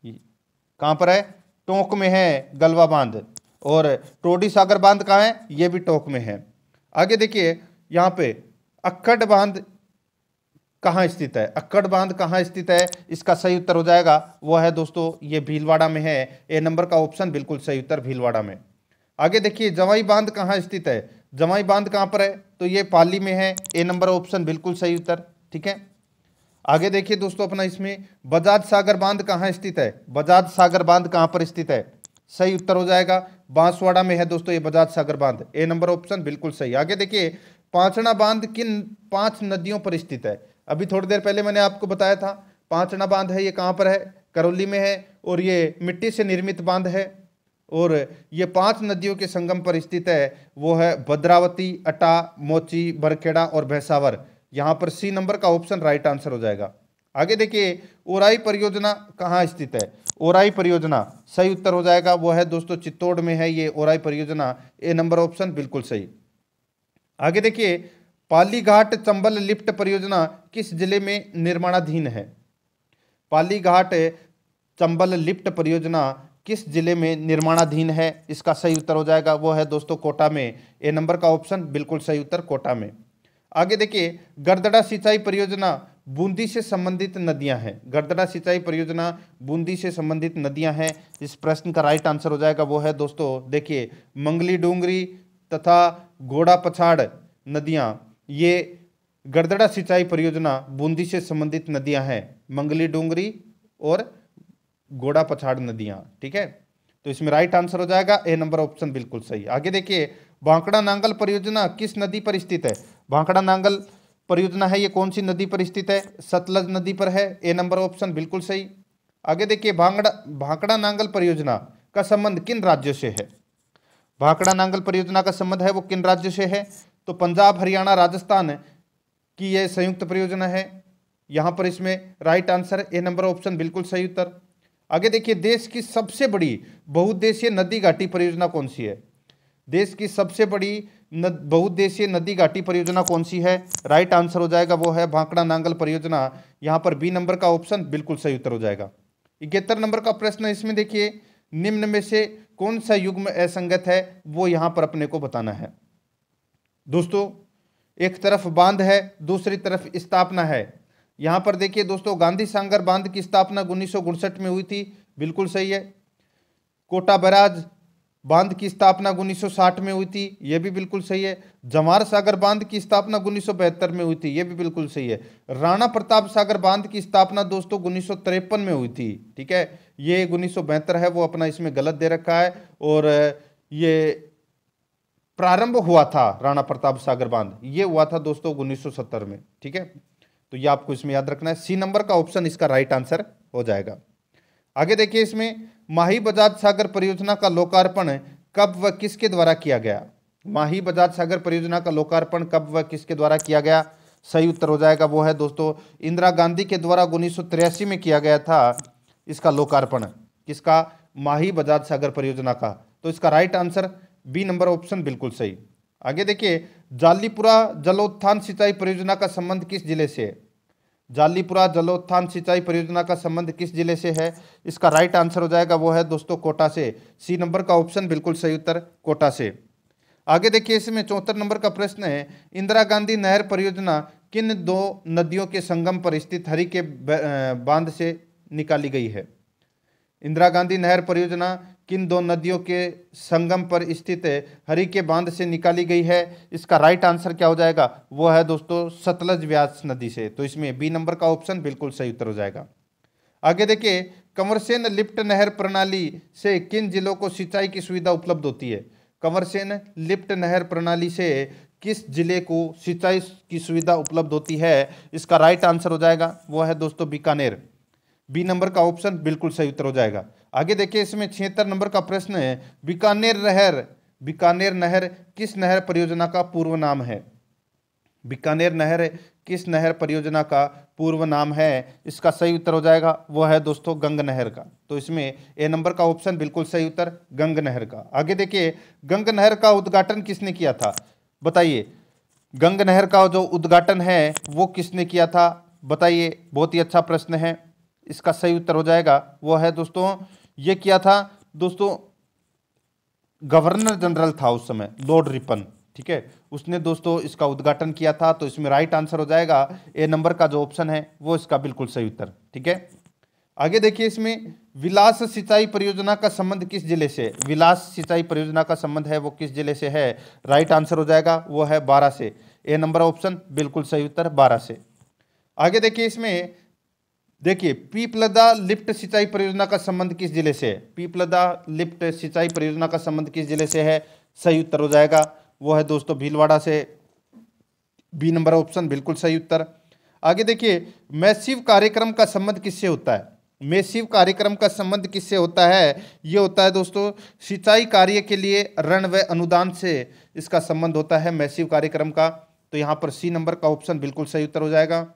कहाँ पर है टोंक में है गलवा बांध और टोडी सागर बांध कहाँ है ये भी टोंक में है आगे देखिए यहाँ पे अक्कड़ बांध कहाँ स्थित है अक्कड़ बांध कहाँ स्थित है इसका सही उत्तर हो जाएगा वो है दोस्तों ये भीलवाड़ा में है ए नंबर का ऑप्शन बिल्कुल सही उत्तर भीलवाड़ा में आगे देखिए जवाई बांध कहाँ स्थित है जवाई बांध कहाँ पर है तो ये पाली में है ए नंबर ऑप्शन बिल्कुल सही उत्तर ठीक है आगे देखिए दोस्तों अपना इसमें बजाज सागर बांध कहाँ स्थित है बजाज सागर बांध कहाँ पर स्थित है सही उत्तर हो जाएगा बांसवाड़ा में है दोस्तों ये बजाज सागर बांध ए नंबर ऑप्शन बिल्कुल सही आगे देखिए पांचना बांध किन पांच नदियों पर स्थित है अभी थोड़ी देर पहले मैंने आपको बताया था पांचना बांध है ये कहाँ पर है करौली में है और ये मिट्टी से निर्मित बांध है और ये पांच नदियों के संगम पर स्थित है वो है भद्रावती अटा मोची बरखेड़ा और भैसावर यहाँ पर सी नंबर का ऑप्शन राइट आंसर हो जाएगा आगे देखिए ओराई परियोजना कहाँ स्थित है ओराई परियोजना सही उत्तर हो जाएगा वो है दोस्तों चित्तौड़ में है ये ओराई परियोजना ए नंबर ऑप्शन बिल्कुल सही आगे देखिए पालीघाट चंबल लिफ्ट परियोजना किस जिले में निर्माणाधीन है पालीघाट चंबल लिफ्ट परियोजना किस जिले में निर्माणाधीन है इसका सही उत्तर हो जाएगा वो है दोस्तों कोटा में ए नंबर का ऑप्शन बिल्कुल सही उत्तर कोटा में आगे देखिए गर्दड़ा सिंचाई परियोजना बूंदी से संबंधित नदियां हैं गर्दड़ा सिंचाई परियोजना बूंदी से संबंधित नदियां हैं इस प्रश्न का राइट आंसर हो जाएगा वो है दोस्तों देखिए मंगली डोंगरी तथा घोड़ा पछाड़ नदियां ये गड़दड़ा सिंचाई परियोजना बूंदी से संबंधित नदियां हैं मंगली डोंगरी और घोड़ा पछाड़ नदियां ठीक है तो इसमें राइट आंसर हो जाएगा ए नंबर ऑप्शन बिल्कुल सही आगे देखिए भांकड़ा नांगल परियोजना किस नदी पर स्थित है भांकड़ा नांगल परियोजना है ये कौन सी नदी पर स्थित है सतलज नदी पर है ए नंबर ऑप्शन बिल्कुल सही आगे देखिए भांगड़ा भांकड़ा नांगल परियोजना का संबंध किन राज्यों से है भाकड़ा नांगल परियोजना का संबंध है वो किन राज्य से है तो पंजाब हरियाणा राजस्थान की यह संयुक्त परियोजना है यहाँ पर इसमें right answer A number option बिल्कुल सही उत्तर आगे देखिए देश की सबसे बड़ी बहुद्देशीय नदी घाटी परियोजना कौन सी है देश की सबसे बड़ी बहुद्देशीय नदी घाटी परियोजना कौन सी है राइट आंसर हो जाएगा वो है भांकड़ा नांगल परियोजना यहाँ पर बी नंबर का ऑप्शन बिल्कुल सही उत्तर हो जाएगा इकहत्तर नंबर का प्रश्न इसमें देखिए निम्न में से कौन सा युग्म असंगत है वो यहाँ पर अपने को बताना है दोस्तों एक तरफ बांध है दूसरी तरफ स्थापना है यहाँ पर देखिए दोस्तों गांधी सांगर बांध की स्थापना उन्नीस में हुई थी बिल्कुल सही है कोटा बराज बांध की स्थापना उन्नीस में हुई थी यह भी बिल्कुल सही है जमार सागर बांध की स्थापना उन्नीस में हुई थी यह भी बिल्कुल सही है राणा प्रताप सागर बांध की स्थापना दोस्तों उन्नीस में हुई थी ठीक है ये उन्नीस है वो अपना इसमें गलत दे रखा है और ये प्रारंभ हुआ था राणा प्रताप सागर बांध ये हुआ था दोस्तों 1970 में ठीक है तो ये आपको इसमें याद रखना है सी नंबर का ऑप्शन इसका राइट आंसर हो जाएगा आगे देखिए इसमें माही बजाज सागर परियोजना का लोकार्पण कब व किसके द्वारा किया गया माही बजाज सागर परियोजना का लोकार्पण कब व किसके द्वारा किया गया सही उत्तर हो जाएगा वो है दोस्तों इंदिरा गांधी के द्वारा उन्नीस में किया गया था इसका लोकार्पण किसका माही बजाज सागर परियोजना का तो इसका right answer B number option बिल्कुल सही आगे देखिए जालीपुरा जलोत्थान सिंचाई परियोजना का संबंध किस जिले से है जालीपुरा जलोत्थान सिंचाई परियोजना का संबंध किस जिले से है इसका राइट आंसर हो जाएगा वो है दोस्तों कोटा से सी नंबर का ऑप्शन बिल्कुल सही उत्तर कोटा से आगे देखिए इसमें चौहत्तर नंबर का प्रश्न है इंदिरा गांधी नहर परियोजना किन दो नदियों के संगम पर स्थित हरी के बांध से निकाली गई है इंदिरा गांधी नहर परियोजना किन दो नदियों के संगम पर स्थित हरि के बांध से निकाली गई है इसका राइट आंसर क्या हो जाएगा वो है दोस्तों सतलज व्यास नदी से तो इसमें बी नंबर का ऑप्शन बिल्कुल सही उत्तर हो जाएगा आगे देखिए कंवरसेन लिफ्ट नहर प्रणाली से किन जिलों को सिंचाई की सुविधा उपलब्ध होती है कंवरसेन लिफ्ट नहर प्रणाली से किस जिले को सिंचाई की सुविधा उपलब्ध होती है इसका राइट आंसर हो जाएगा वो है दोस्तों बीकानेर बी नंबर का ऑप्शन बिल्कुल सही उत्तर हो जाएगा आगे देखिए इसमें छिहत्तर नंबर का प्रश्न है बीकानेर नहर बीकानेर नहर किस नहर परियोजना का पूर्व नाम है बीकानेर नहर किस नहर परियोजना का पूर्व नाम है इसका सही उत्तर हो जाएगा वो है दोस्तों गंग नहर का तो इसमें ए नंबर का ऑप्शन बिल्कुल सही उत्तर गंग नहर का आगे देखिए गंग नहर का उद्घाटन किसने किया था बताइए गंग नहर का जो उद्घाटन है वो किसने किया था बताइए बहुत ही अच्छा प्रश्न है इसका सही उत्तर हो जाएगा वो है दोस्तों ये किया था दोस्तों गवर्नर जनरल था उस समय लॉर्ड रिपन ठीक है उसने दोस्तों इसका उद्घाटन किया था तो इसमें राइट आंसर हो जाएगा ए नंबर का जो ऑप्शन है वो इसका बिल्कुल सही उत्तर ठीक है आगे देखिए इसमें विलास सिंचाई परियोजना का संबंध किस जिले से विलास सिंचाई परियोजना का संबंध है वो किस जिले से है राइट आंसर हो जाएगा वो है बारह से ए नंबर ऑप्शन बिल्कुल सही उत्तर बारह से आगे देखिए इसमें देखिए पीपलदा लिफ्ट सिंचाई परियोजना का संबंध किस जिले से है पीपलदा लिफ्ट सिंचाई परियोजना का संबंध किस जिले से है सही उत्तर हो जाएगा वो है दोस्तों भीलवाड़ा से बी नंबर ऑप्शन बिल्कुल सही उत्तर आगे देखिए मैसिव कार्यक्रम का संबंध किससे होता है मैसिव कार्यक्रम का संबंध किससे होता है ये होता है दोस्तों सिंचाई कार्य के लिए ऋण व अनुदान से इसका संबंध होता है मैसिव कार्यक्रम का तो यहाँ पर सी नंबर का ऑप्शन बिल्कुल सही उत्तर हो जाएगा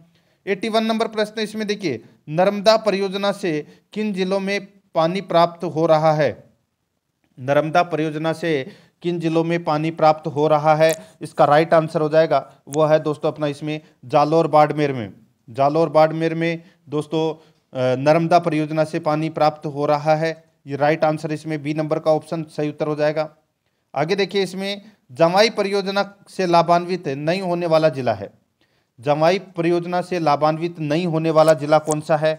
एट्टी वन नंबर प्रश्न इसमें देखिए नर्मदा परियोजना से किन जिलों में पानी प्राप्त हो रहा है नर्मदा परियोजना से किन जिलों में पानी प्राप्त हो रहा है इसका राइट आंसर हो जाएगा वह है दोस्तों अपना इसमें जालौर बाड़मेर में जालौर बाड़मेर में दोस्तों नर्मदा परियोजना से पानी प्राप्त हो रहा है ये राइट आंसर इसमें बी नंबर का ऑप्शन सही उत्तर हो जाएगा आगे देखिए इसमें जमाई परियोजना से लाभान्वित नहीं होने वाला जिला है जमाई परियोजना से लाभान्वित नहीं होने वाला जिला कौन सा है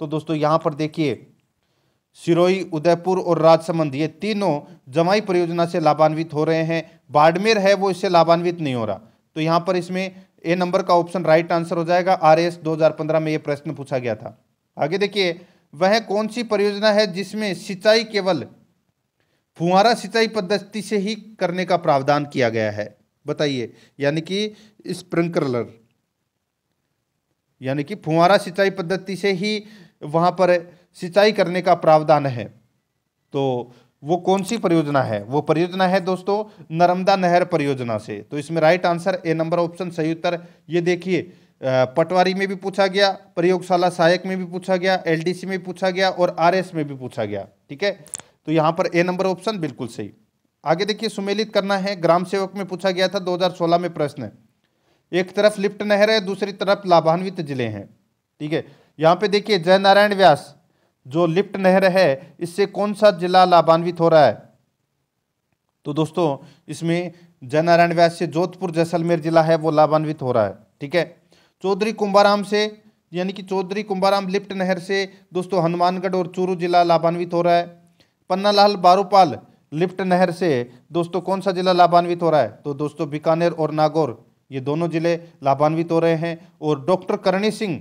तो दोस्तों यहाँ पर देखिए सिरोही उदयपुर और राजसमंद ये तीनों जमाई परियोजना से लाभान्वित हो रहे हैं बाड़मेर है वो इससे लाभान्वित नहीं हो रहा तो यहाँ पर इसमें ए नंबर का ऑप्शन राइट आंसर हो जाएगा आर एस में ये प्रश्न पूछा गया था आगे देखिए वह कौन सी परियोजना है जिसमें सिंचाई केवल फुहारा सिंचाई पद्धति से ही करने का प्रावधान किया गया है बताइए यानी कि स्प्रिंकलर यानी कि फुहारा सिंचाई पद्धति से ही वहाँ पर सिंचाई करने का प्रावधान है तो वो कौन सी परियोजना है वो परियोजना है दोस्तों नर्मदा नहर परियोजना से तो इसमें right answer A number option सही उत्तर ये देखिए पटवारी में भी पूछा गया प्रयोगशाला सहायक में भी पूछा गया एलडीसी में भी पूछा गया और आरएस में भी पूछा गया ठीक है तो यहाँ पर ए नंबर ऑप्शन बिल्कुल सही आगे देखिए सुमेलित करना है ग्राम सेवक में पूछा गया था दो में प्रश्न एक तरफ लिफ्ट नहर है दूसरी तरफ लाभान्वित जिले हैं ठीक है यहाँ पे देखिए जयनारायण व्यास जो लिफ्ट नहर है इससे कौन सा जिला लाभान्वित हो रहा है तो दोस्तों इसमें जयनारायण व्यास से जोधपुर जैसलमेर जिला है वो लाभान्वित हो रहा है ठीक है चौधरी कुंभाराम से यानी कि चौधरी कुंभाराम लिफ्ट नहर से दोस्तों हनुमानगढ़ और चूरू जिला लाभान्वित हो रहा है पन्नालाल बारूपाल लिफ्ट नहर से दोस्तों कौन सा जिला लाभान्वित हो रहा है तो दोस्तों बीकानेर और नागौर ये दोनों ज़िले लाभान्वित हो रहे हैं और डॉक्टर करणी सिंह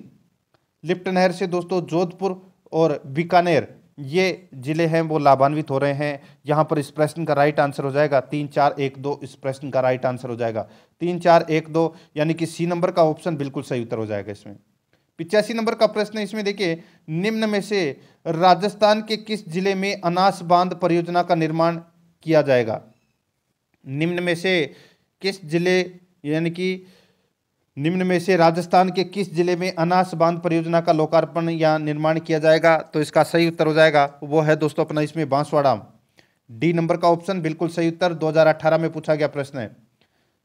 लिप्ट नहर से दोस्तों जोधपुर और बीकानेर ये ज़िले हैं वो लाभान्वित हो रहे हैं यहाँ पर इस प्रश्न का राइट आंसर हो जाएगा तीन चार एक दो इस प्रश्न का राइट आंसर हो जाएगा तीन चार एक दो यानी कि सी नंबर का ऑप्शन बिल्कुल सही उत्तर हो जाएगा इसमें पिचासी नंबर का प्रश्न इसमें देखिए निम्न में से राजस्थान के किस जिले में अनास बांध परियोजना का निर्माण किया जाएगा निम्न में से किस जिले यानी कि निम्न में से राजस्थान के किस जिले में अनास बांध परियोजना का लोकार्पण या निर्माण किया जाएगा तो इसका सही उत्तर हो जाएगा वो है दोस्तों अपना इसमें बांसवाड़ा डी नंबर का ऑप्शन बिल्कुल सही उत्तर 2018 में पूछा गया प्रश्न है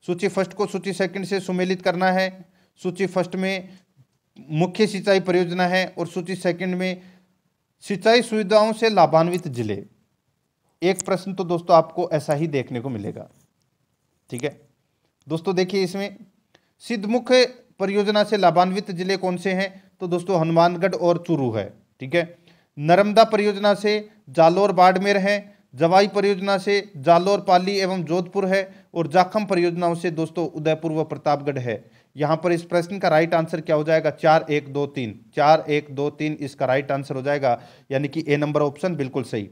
सूची फर्स्ट को सूची सेकंड से सुमेलित करना है सूची फर्स्ट में मुख्य सिंचाई परियोजना है और सूची सेकंड में सिंचाई सुविधाओं से लाभान्वित जिले एक प्रश्न तो दोस्तों आपको ऐसा ही देखने को मिलेगा ठीक है दोस्तों देखिए इसमें सिद्धमुख परियोजना से लाभान्वित जिले कौन से हैं तो दोस्तों हनुमानगढ़ और चूरू है ठीक है नर्मदा परियोजना से जालोर बाड़मेर है जवाई परियोजना से जालोर पाली एवं जोधपुर है और जाखम परियोजनाओं से दोस्तों उदयपुर व प्रतापगढ़ है यहाँ पर इस प्रश्न का राइट आंसर क्या हो जाएगा चार एक दो तीन चार एक दो तीन इसका राइट आंसर हो जाएगा यानी कि ए नंबर ऑप्शन बिल्कुल सही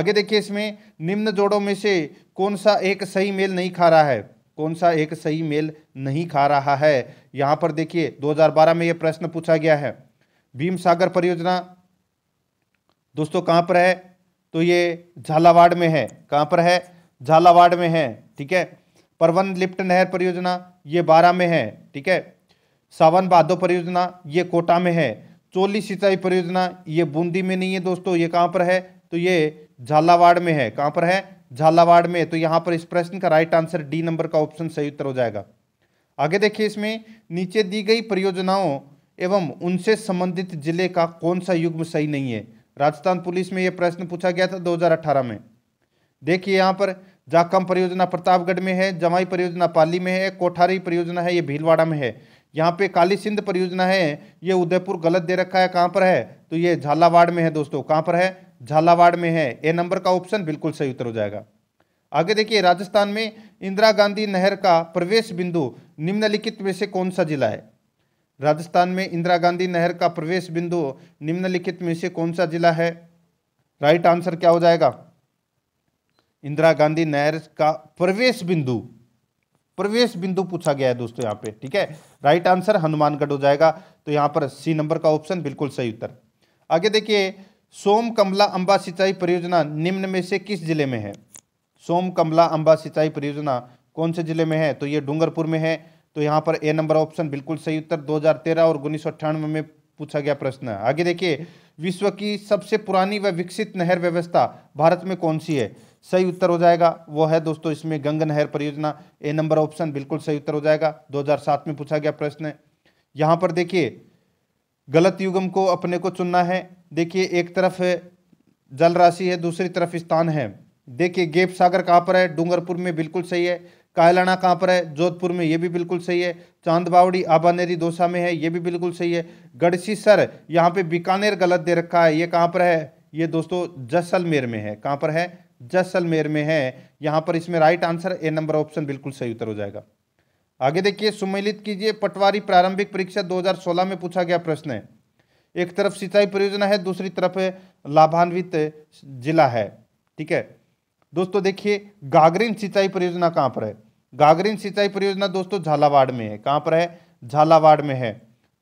आगे देखिए इसमें निम्न जोड़ों में से कौन सा एक सही मेल नहीं खा रहा है कौन सा एक सही मेल नहीं खा रहा है यहाँ पर देखिए 2012 में यह प्रश्न पूछा गया है भीम सागर परियोजना दोस्तों कहाँ पर है तो ये झालावाड़ में है कहाँ पर है झालावाड़ में है ठीक है परवन लिप्ट नहर परियोजना ये बारह में है ठीक है सावन बहादो परियोजना ये कोटा में है चोली सिंचाई परियोजना ये बूंदी में नहीं है दोस्तों ये कहाँ पर है तो ये झालावाड़ में है कहाँ पर है झालावाड़ में तो यहाँ पर इस प्रश्न का राइट आंसर डी नंबर का ऑप्शन सही उत्तर हो जाएगा आगे देखिए इसमें नीचे दी गई परियोजनाओं एवं उनसे संबंधित जिले का कौन सा युग्म सही नहीं है राजस्थान पुलिस में यह प्रश्न पूछा गया था 2018 में देखिए यहाँ पर जाकम परियोजना प्रतापगढ़ में है जमाई परियोजना पाली में है कोठारी परियोजना है ये भीलवाड़ा में है यहाँ पे काली सिंध परियोजना है ये उदयपुर गलत दे रखा है कहाँ पर है तो ये झालावाड़ में है दोस्तों कहाँ पर है झालावाड़ में है ए नंबर का ऑप्शन बिल्कुल सही उत्तर हो जाएगा आगे देखिए राजस्थान में इंदिरा गांधी नहर का प्रवेश बिंदु निम्नलिखित में से कौन सा जिला है राजस्थान में इंदिरा गांधी नहर का प्रवेश बिंदु निम्नलिखित में से कौन सा जिला है राइट आंसर क्या हो जाएगा इंदिरा गांधी नहर का प्रवेश बिंदु प्रवेश बिंदु पूछा गया है दोस्तों यहाँ पे ठीक है राइट आंसर हनुमानगढ़ हो जाएगा तो यहाँ पर सी नंबर का ऑप्शन बिल्कुल सही उत्तर आगे देखिए सोम कमला अम्बा सिंचाई परियोजना निम्न में से किस जिले में है सोम कमला अम्बा सिंचाई परियोजना कौन से जिले में है तो ये डूंगरपुर में है तो यहाँ पर ए नंबर ऑप्शन बिल्कुल सही उत्तर 2013 और उन्नीस में पूछा गया प्रश्न है आगे देखिए विश्व की सबसे पुरानी व विकसित नहर व्यवस्था भारत में कौन सी है सही उत्तर हो जाएगा वो है दोस्तों इसमें गंगा नहर परियोजना ए नंबर ऑप्शन बिल्कुल सही उत्तर हो जाएगा 2007 में पूछा गया प्रश्न है यहाँ पर देखिए गलत युगम को अपने को चुनना है देखिए एक तरफ जल राशि है दूसरी तरफ स्थान है देखिए गेप सागर कहाँ पर है डूंगरपुर में बिल्कुल सही है कायलाना कहाँ पर है जोधपुर में ये भी बिल्कुल सही है चांद बावड़ी आबानेरी दोसा में है ये भी बिल्कुल सही है गढ़सी सर यहाँ पे बीकानेर गलत दे रखा है ये कहाँ पर है ये दोस्तों जैसलमेर में है कहाँ पर है जैसलमेर में है यहाँ पर इसमें right answer A number option बिल्कुल सही उत्तर हो जाएगा आगे देखिए सुमिलित कीजिए पटवारी प्रारंभिक परीक्षा 2016 में पूछा गया प्रश्न है एक तरफ सिंचाई परियोजना है दूसरी तरफ लाभान्वित जिला है ठीक है दोस्तों देखिए गागरीन सिंचाई परियोजना कहाँ पर है गागरीन सिंचाई परियोजना दोस्तों झालावाड़ में है कहाँ पर है झालावाड़ में है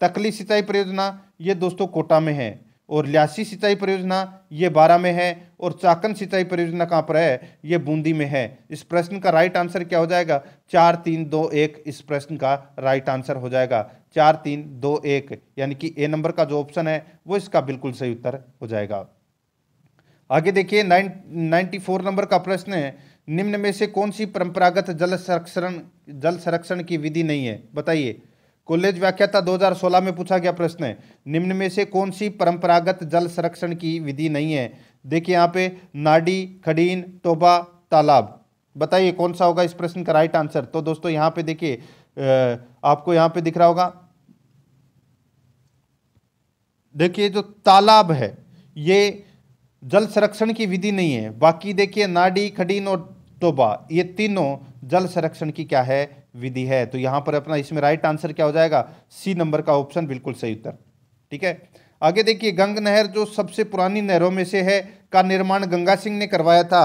तकली सिंचाई परियोजना ये दोस्तों कोटा में है और लियासी सिंचाई परियोजना ये बारह में है और चाकन सिंचाई परियोजना कहाँ पर है ये बूंदी में है इस प्रश्न का राइट आंसर क्या हो जाएगा चार तीन दो एक इस प्रश्न का राइट आंसर हो जाएगा चार तीन दो एक यानी कि ए नंबर का जो ऑप्शन है वो इसका बिल्कुल सही उत्तर हो जाएगा आगे देखिए नाइन नाइन्टी फोर नंबर का प्रश्न है निम्न में से कौन सी परंपरागत जल संरक्षण जल संरक्षण की विधि नहीं है बताइए कॉलेज व्याख्याता 2016 में पूछा गया प्रश्न है निम्न में से कौन सी परंपरागत जल संरक्षण की विधि नहीं है देखिए यहाँ पे नाडी खडीन तोबा तालाब बताइए कौन सा होगा इस प्रश्न का राइट आंसर तो दोस्तों यहाँ पे देखिए आपको यहाँ पे दिख रहा होगा देखिए जो तालाब है ये जल संरक्षण की विधि नहीं है बाकी देखिए नाडी खडीन और तोबा ये तीनों जल संरक्षण की क्या है विधि है तो यहां पर अपना इसमें राइट आंसर क्या हो जाएगा सी नंबर का ऑप्शन बिल्कुल सही उत्तर ठीक है आगे देखिए गंग नहर जो सबसे पुरानी नहरों में से है का निर्माण गंगा सिंह ने करवाया था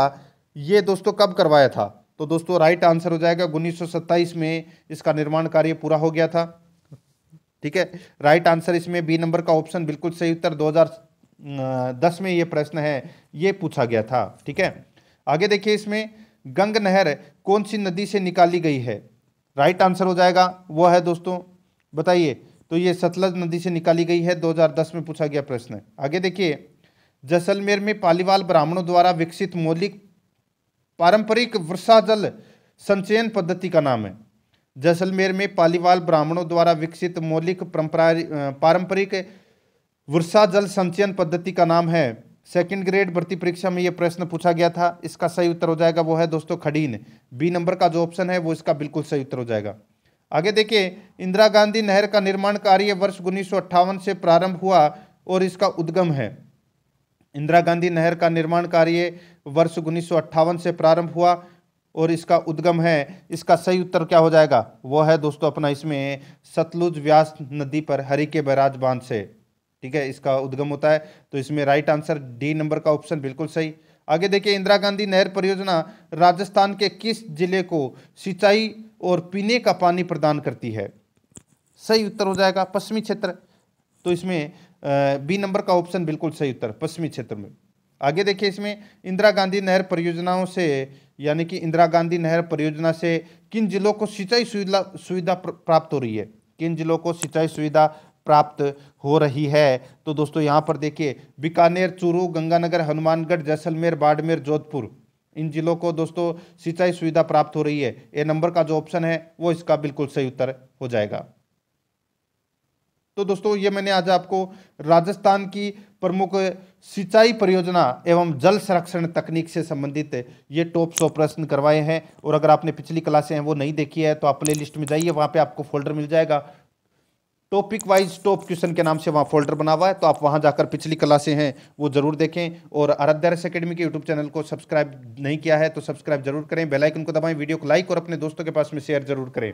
ये दोस्तों कब करवाया था तो दोस्तों राइट आंसर हो जाएगा उन्नीस में इसका निर्माण कार्य पूरा हो गया था ठीक है राइट आंसर इसमें बी नंबर का ऑप्शन बिल्कुल सही उत्तर 2010 में ये प्रश्न है ये पूछा गया था ठीक है आगे देखिए इसमें गंग नहर कौन सी नदी से निकाली गई है राइट आंसर हो जाएगा वो है दोस्तों बताइए तो ये सतलज नदी से निकाली गई है 2010 में पूछा गया प्रश्न आगे देखिए जैसलमेर में पालीवाल ब्राह्मणों द्वारा विकसित मौलिक पारंपरिक वर्षा जल संचयन पद्धति का नाम है जैसलमेर में पालीवाल ब्राह्मणों द्वारा विकसित मौलिक परंपरा पारंपरिक वर्षा जल संचयन पद्धति का नाम है सेकंड ग्रेड भर्ती परीक्षा में ये प्रश्न पूछा गया था इसका सही उत्तर हो जाएगा वो है दोस्तों खडीन बी नंबर का जो ऑप्शन है वो इसका बिल्कुल सही उत्तर हो जाएगा आगे देखिए इंदिरा गांधी नहर का निर्माण कार्य वर्ष उन्नीस से प्रारंभ हुआ और इसका उद्गम है इंदिरा गांधी नहर का निर्माण कार्य वर्ष उन्नीस से प्रारंभ हुआ और इसका उद्गम है इसका सही उत्तर क्या हो जाएगा वो है दोस्तों अपना इसमें सतलुज व्यास नदी पर हरी के बैराज बांध से ठीक है इसका उद्गम होता है तो इसमें राइट आंसर डी नंबर का ऑप्शन बिल्कुल सही आगे देखिए इंदिरा गांधी नहर परियोजना राजस्थान के किस जिले को सिंचाई और पीने का पानी प्रदान करती है सही उत्तर हो जाएगा पश्चिमी क्षेत्र तो इसमें बी नंबर का ऑप्शन बिल्कुल सही उत्तर पश्चिमी क्षेत्र में आगे देखिए इसमें इंदिरा गांधी नहर परियोजनाओं से यानी कि इंदिरा गांधी नहर परियोजना से किन जिलों को सिंचाई सुविधा सुविधा प्राप्त हो रही है किन जिलों को सिंचाई सुविधा प्राप्त हो रही है तो दोस्तों यहाँ पर देखिए बीकानेर चूरू गंगानगर हनुमानगढ़ जैसलमेर बाड़मेर जोधपुर इन जिलों को दोस्तों सिंचाई सुविधा प्राप्त हो रही है ए नंबर का जो ऑप्शन है वो इसका बिल्कुल सही उत्तर हो जाएगा तो दोस्तों ये मैंने आज आपको राजस्थान की प्रमुख सिंचाई परियोजना एवं जल संरक्षण तकनीक से संबंधित ये टॉप सौ प्रश्न करवाए हैं और अगर आपने पिछली क्लासें हैं वो नहीं देखी है तो आप प्ले लिस्ट में जाइए वहाँ पे आपको फोल्डर मिल जाएगा टॉपिक वाइज टॉप क्वेश्चन के नाम से वहाँ फोल्डर बना हुआ है तो आप वहाँ जाकर पिछली क्लासें हैं वो जरूर देखें और आराध्यारस अकेडमी के यूट्यूब चैनल को सब्सक्राइब नहीं किया है तो सब्सक्राइब जरूर करें बेल आइकन को दबाएं वीडियो को लाइक और अपने दोस्तों के पास में शेयर जरूर करें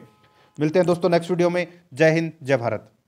मिलते हैं दोस्तों नेक्स्ट वीडियो में जय हिंद जय भारत